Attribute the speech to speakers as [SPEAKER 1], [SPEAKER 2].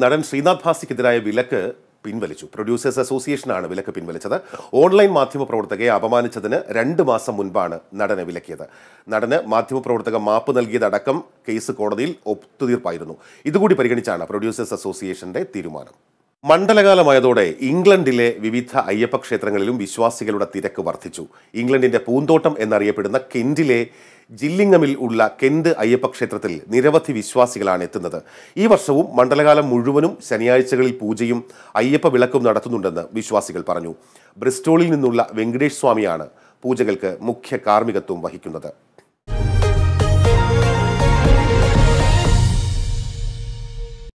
[SPEAKER 1] നടൻ ശ്രീനാഥ് ഭാസിക്കെതിരായ വിലക്ക് പിൻവലിച്ചു പ്രൊഡ്യൂസേഴ്സ് അസോസിയേഷനാണ് വിലക്ക് പിൻവലിച്ചത് ഓൺലൈൻ മാധ്യമപ്രവർത്തകയെ അപമാനിച്ചതിന് രണ്ട് മാസം മുൻപാണ് നടനെ വിലക്കിയത് നടന് മാധ്യമപ്രവർത്തക മാപ്പ് നൽകിയതടക്കം കേസ് കോടതിയിൽ ഒത്തുതീർപ്പായിരുന്നു ഇതുകൂടി പരിഗണിച്ചാണ് പ്രൊഡ്യൂസേഴ്സ് അസോസിയേഷന്റെ തീരുമാനം മണ്ഡലകാലമായതോടെ ഇംഗ്ലണ്ടിലെ വിവിധ അയ്യപ്പ ക്ഷേത്രങ്ങളിലും വിശ്വാസികളുടെ തിരക്ക് വർദ്ധിച്ചു ഇംഗ്ലണ്ടിന്റെ പൂന്തോട്ടം എന്നറിയപ്പെടുന്ന കെന്റിലെ ജില്ലിംഗമിൽ ഉള്ള കെന്ത് അയ്യപ്പ ക്ഷേത്രത്തിൽ നിരവധി വിശ്വാസികളാണ് എത്തുന്നത് ഈ വർഷവും മണ്ഡലകാലം മുഴുവനും ശനിയാഴ്ചകളിൽ പൂജയും അയ്യപ്പ വിളക്കും നടത്തുന്നുണ്ടെന്ന് വിശ്വാസികൾ പറഞ്ഞു ബ്രിസ്റ്റോളിൽ നിന്നുള്ള വെങ്കടേഷ് സ്വാമിയാണ് പൂജകൾക്ക് മുഖ്യ കാർമ്മികത്വം വഹിക്കുന്നത്